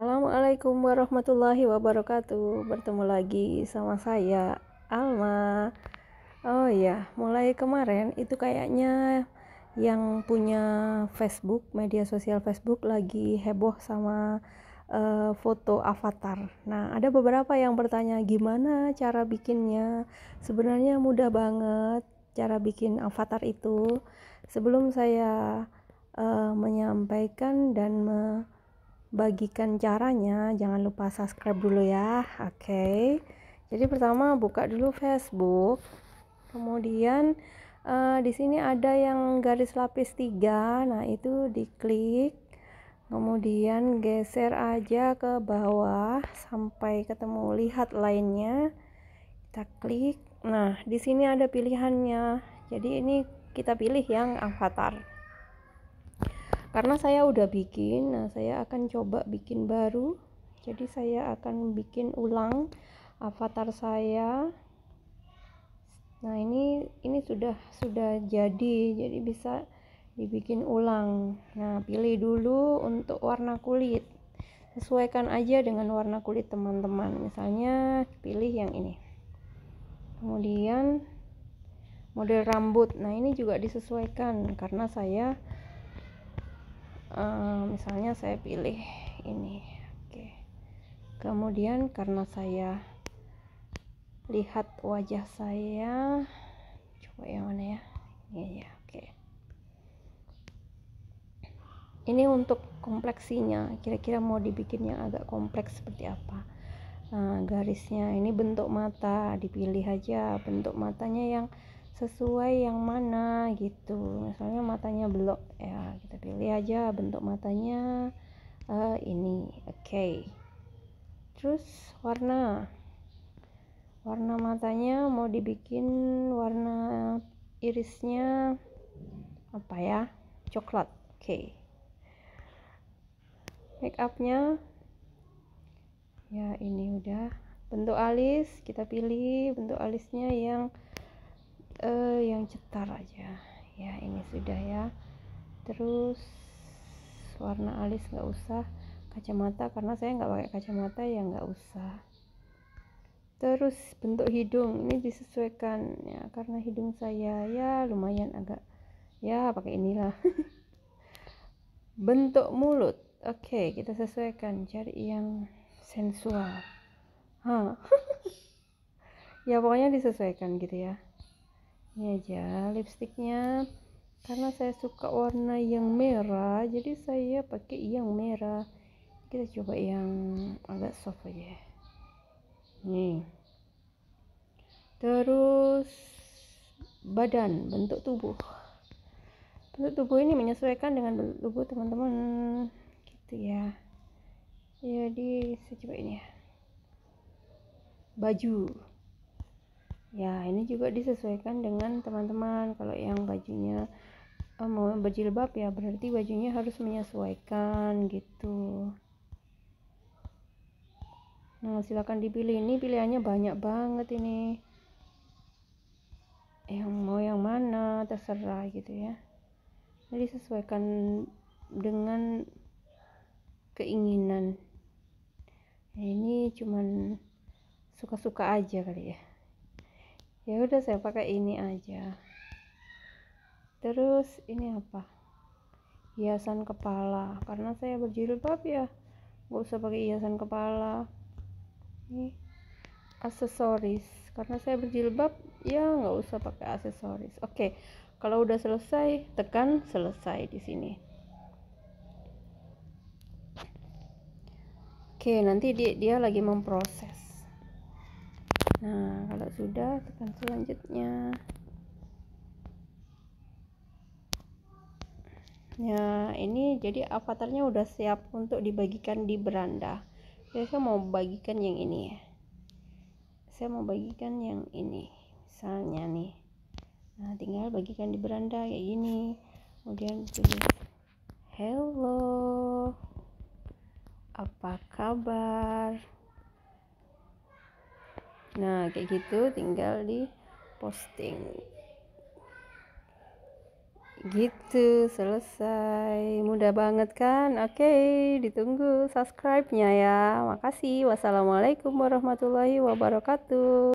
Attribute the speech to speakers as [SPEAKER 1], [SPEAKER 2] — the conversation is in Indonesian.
[SPEAKER 1] Assalamualaikum warahmatullahi wabarakatuh. Bertemu lagi sama saya Alma. Oh ya, mulai kemarin itu kayaknya yang punya Facebook, media sosial Facebook lagi heboh sama uh, foto avatar. Nah, ada beberapa yang bertanya gimana cara bikinnya. Sebenarnya mudah banget cara bikin avatar itu. Sebelum saya uh, menyampaikan dan me bagikan caranya jangan lupa subscribe dulu ya oke okay. jadi pertama buka dulu Facebook kemudian uh, di sini ada yang garis lapis 3 nah itu diklik kemudian geser aja ke bawah sampai ketemu lihat lainnya kita klik nah di sini ada pilihannya jadi ini kita pilih yang avatar karena saya udah bikin nah saya akan coba bikin baru jadi saya akan bikin ulang avatar saya nah ini ini sudah sudah jadi jadi bisa dibikin ulang nah pilih dulu untuk warna kulit sesuaikan aja dengan warna kulit teman-teman misalnya pilih yang ini kemudian model rambut nah ini juga disesuaikan karena saya Eh, misalnya saya pilih ini oke kemudian karena saya lihat wajah saya coba yang mana ya ini ya iya, oke ini untuk kompleksinya kira-kira mau dibikin yang agak kompleks seperti apa nah, garisnya ini bentuk mata dipilih aja bentuk matanya yang sesuai yang mana gitu misalnya matanya belok ya kita pilih aja bentuk matanya uh, ini oke okay. terus warna warna matanya mau dibikin warna irisnya apa ya coklat oke okay. make upnya ya ini udah bentuk alis kita pilih bentuk alisnya yang uh, yang cetar aja ya ini sudah ya terus warna alis nggak usah kacamata karena saya nggak pakai kacamata ya nggak usah terus bentuk hidung ini disesuaikan ya karena hidung saya ya lumayan agak ya pakai inilah bentuk mulut oke okay, kita sesuaikan cari yang sensual ha ya pokoknya disesuaikan gitu ya ini aja lipstiknya karena saya suka warna yang merah jadi saya pakai yang merah kita coba yang agak soft aja nih terus badan bentuk tubuh bentuk tubuh ini menyesuaikan dengan bentuk tubuh teman-teman gitu ya jadi saya coba ini ya baju ya ini juga disesuaikan dengan teman-teman kalau yang bajunya oh, mau berjilbab ya berarti bajunya harus menyesuaikan gitu nah silahkan dipilih ini pilihannya banyak banget ini yang mau yang mana terserah gitu ya jadi sesuaikan dengan keinginan ini cuman suka-suka aja kali ya ya udah saya pakai ini aja terus ini apa hiasan kepala karena saya berjilbab ya gak usah pakai hiasan kepala ini aksesoris karena saya berjilbab ya nggak usah pakai aksesoris oke okay. kalau udah selesai tekan selesai di sini oke okay, nanti dia, dia lagi memproses nah kalau sudah tekan selanjutnya ya ini jadi avatarnya udah siap untuk dibagikan di beranda jadi ya, saya mau bagikan yang ini ya saya mau bagikan yang ini misalnya nih nah tinggal bagikan di beranda kayak gini kemudian tulis hello apa kabar nah kayak gitu tinggal di posting gitu selesai mudah banget kan oke okay, ditunggu subscribe nya ya makasih wassalamualaikum warahmatullahi wabarakatuh